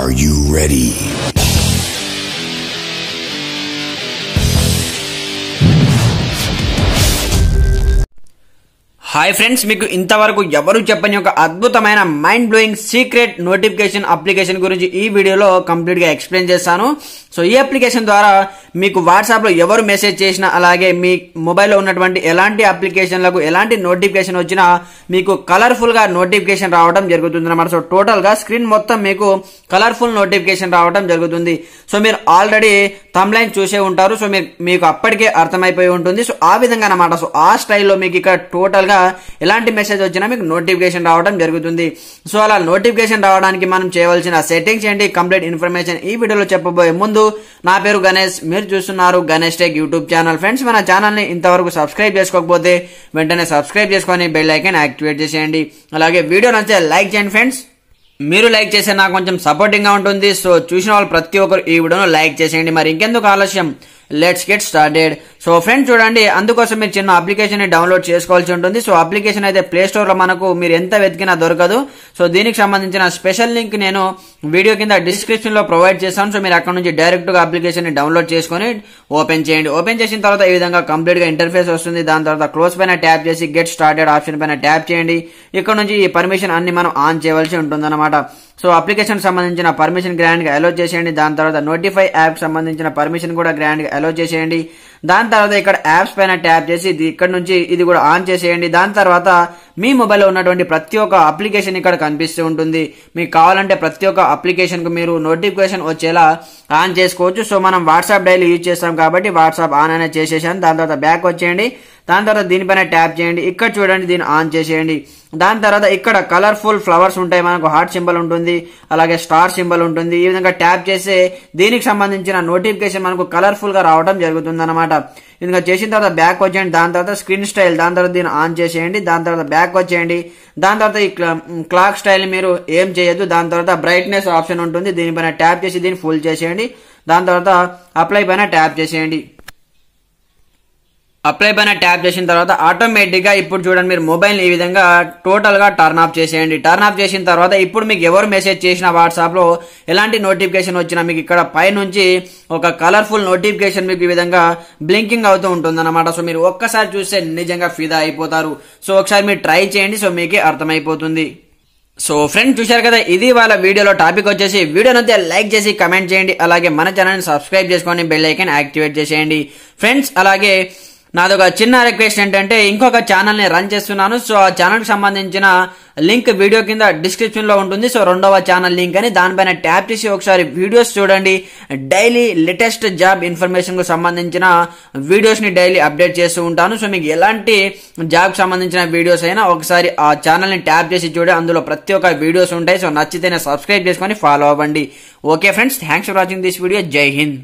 Are you ready? Hi friends మీకు ఇంతవరకు ఎవరు చెప్పని ఒక అద్భుతమైన mind blowing secret notification application గురించి ఈ వీడియోలో కంప్లీట్గా ఎక్స్ప్లెయిన్ చేస్తాను సో ఈ అప్లికేషన్ ద్వారా మీకు వాట్సాప్లో ఎవరు మెసేజ్ చేసినా అలాగే మీ మొబైల్లో ఉన్నటువంటి ఎలాంటి అప్లికేషన్లకు ఎలాంటి నోటిఫికేషన్ వచ్చినా మీకు కలర్ఫుల్గా నోటిఫికేషన్ రావడం జరుగుతుంది అనమాట సో టోటల్గా స్క్రీన్ మొత్తం మీకు కలర్ఫుల్ నోటిఫికేషన్ రావడం జరుగుతుంది సో మీరు ఆల్రెడీ తమ్లైన్ చూసే ఉంటారు సో మీరు మీకు అప్పటికే అర్థమైపోయి ఉంటుంది సో ఆ విధంగా అనమాట సో ఆ స్టైల్లో మీకు ఇక్కడ టోటల్గా ఎలాంటి మెసేజ్ వచ్చినా మీకు నోటిఫికేషన్ రావడం జరుగుతుంది సో అలా నోటిఫికేషన్ రావడానికి మనం చేయవలసిన సెట్టింగ్స్ ఏంటి కంప్లీట్ ఇన్ఫర్మేషన్ ఈ వీడియోలో చెప్పబోయే ముందు నా పేరు గణేష్ మీరు మీరు చూస్తున్నారు Ganesh tech YouTube channel friends మన ఛానల్ ని ఇంతవరకు సబ్స్క్రైబ్ చేసుకోకపోతే వెంటనే సబ్స్క్రైబ్ చేసుకొని బెల్ ఐకన్ యాక్టివేట్ చేసేయండి అలాగే వీడియో నచ్చితే లైక్ చేయండి ఫ్రెండ్స్ మీరు లైక్ చేసే నాకు కొంచెం సపోర్టింగ్గా ఉంటుంది సో చూసిన వాళ్ళు ప్రతి ఒక్కరు ఈ వీడియోను లైక్ చేసేయండి మరి ఇంకెందుకు ఆలస్యం let's get started so friend చూడండి అందుకోసం మీరు చిన్న అప్లికేషన్ ని డౌన్లోడ్ చేసుకోవాల్సి ఉంటుంది సో అప్లికేషన్ అయితే ప్లే స్టోర్ లో మనకు మీరు ఎంత వెతికినా దొరకదు సో దీనికి సంబంధించిన స్పెషల్ లింక్ నేను వీడియో కింద డిస్క్రిప్షన్ లో ప్రొవైడ్ చేస్తాను సో మీరు అక్కడ నుంచి డైరెక్ట్ గా అప్లికేషన్ ని డౌన్లోడ్ చేసుకుని ఓపెన్ చేయండి ఓపెన్ చేసిన తర్వాత ఈ విధంగా కంప్లీట్ గా ఇంటర్ఫేస్ వస్తుంది దాని తర్వాత క్లోజ్ పైన ట్యాప్ చేసి గెట్ స్టార్టెడ్ ఆప్షన్ పైన ట్యాప్ చేయండి ఇక్కడ నుంచి ఈ పర్మిషన్ అన్ని మనం ఆన్ చేయవలసి ఉంటుందన్నమాట సో అప్లికేషన్ సంబంధించిన పర్మిషన్ గా అలో చేసేయండి దాని తర్వాత నోటిఫై యాప్ సంబంధించిన పర్మిషన్ కూడా గా అలో చేసేయండి దాని తర్వాత ఇక్కడ యాప్స్ పైన ట్యాప్ చేసి ఇక్కడ నుంచి ఇది కూడా ఆన్ చేసేయండి దాని తర్వాత మీ మొబైల్లో ఉన్నటువంటి ప్రతి ఒక్క అప్లికేషన్ ఇక్కడ కనిపిస్తూ ఉంటుంది మీకు కావాలంటే ప్రతి ఒక్క అప్లికేషన్కు మీరు నోటిఫికేషన్ వచ్చేలా ఆన్ చేసుకోవచ్చు సో మనం వాట్సాప్ డైలీ యూజ్ చేస్తాం కాబట్టి వాట్సాప్ ఆన్ అనేది చేసేసాను దాని తర్వాత బ్యాక్ వచ్చేయండి దాని తర్వాత దీనిపైన ట్యాప్ చేయండి ఇక్కడ చూడండి దీన్ని ఆన్ చేసేయండి దాని తర్వాత ఇక్కడ కలర్ఫుల్ ఫ్లవర్స్ ఉంటాయి మనకు హార్ట్ సింబల్ ఉంటుంది అలాగే స్టార్ సింబల్ ఉంటుంది ఈ విధంగా ట్యాప్ చేస్తే దీనికి సంబంధించిన నోటిఫికేషన్ మనకు కలర్ఫుల్ గా రావడం జరుగుతుంది అనమాట ఇంకా చేసిన తర్వాత బ్యాక్ వచ్చేయండి దాని తర్వాత స్క్రీన్ స్టైల్ దాని తర్వాత దీన్ని ఆన్ చేసేయండి దాని తర్వాత బ్యాక్ వచ్చేయండి దాని తర్వాత ఈ క్లాక్ స్టైల్ మీరు ఏం చేయొద్దు దాని తర్వాత బ్రైట్నెస్ ఆప్షన్ ఉంటుంది దీనిపైన ట్యాప్ చేసి దీన్ని ఫుల్ చేసేయండి దాని తర్వాత అప్లై పైన ట్యాప్ చేసేయండి అప్లై పైన ట్యాప్ చేసిన తర్వాత ఆటోమేటిక్గా ఇప్పుడు చూడండి మీరు మొబైల్ ఈ విధంగా టోటల్గా టర్న్ ఆఫ్ చేసేయండి టర్న్ ఆఫ్ చేసిన తర్వాత ఇప్పుడు మీకు ఎవరు మెసేజ్ చేసిన వాట్సాప్లో ఎలాంటి నోటిఫికేషన్ వచ్చినా మీకు ఇక్కడ పైనుంచి ఒక కలర్ఫుల్ నోటిఫికేషన్ మీకు ఈ విధంగా బ్లింకింగ్ అవుతూ ఉంటుంది సో మీరు ఒక్కసారి చూస్తే నిజంగా ఫిదా అయిపోతారు సో ఒకసారి మీరు ట్రై చేయండి సో మీకు అర్థమైపోతుంది సో ఫ్రెండ్స్ చూశారు కదా ఇది వాళ్ళ వీడియోలో టాపిక్ వచ్చేసి వీడియోనైతే లైక్ చేసి కమెంట్ చేయండి అలాగే మన ఛానల్ని సబ్స్క్రైబ్ చేసుకొని బెల్ ఐకన్ యాక్టివేట్ చేసేయండి ఫ్రెండ్స్ అలాగే నాదొక చిన్న రిక్వెస్ట్ ఏంటంటే ఇంకొక ఛానల్ని రన్ చేస్తున్నాను సో ఆ ఛానల్కి సంబంధించిన లింక్ వీడియో కింద డిస్క్రిప్షన్లో ఉంటుంది సో రెండవ ఛానల్ లింక్ అని దానిపైన ట్యాప్ చేసి ఒకసారి వీడియోస్ చూడండి డైలీ లేటెస్ట్ జాబ్ ఇన్ఫర్మేషన్కు సంబంధించిన వీడియోస్ని డైలీ అప్డేట్ చేస్తూ ఉంటాను సో మీకు ఎలాంటి జాబ్కి సంబంధించిన వీడియోస్ అయినా ఒకసారి ఆ ఛానల్ని ట్యాప్ చేసి చూడండి అందులో ప్రతి ఒక్క వీడియోస్ ఉంటాయి సో నచ్చితేనే సబ్స్క్రైబ్ చేసుకొని ఫాలో అవ్వండి okay friends thanks for watching this video జై హింద్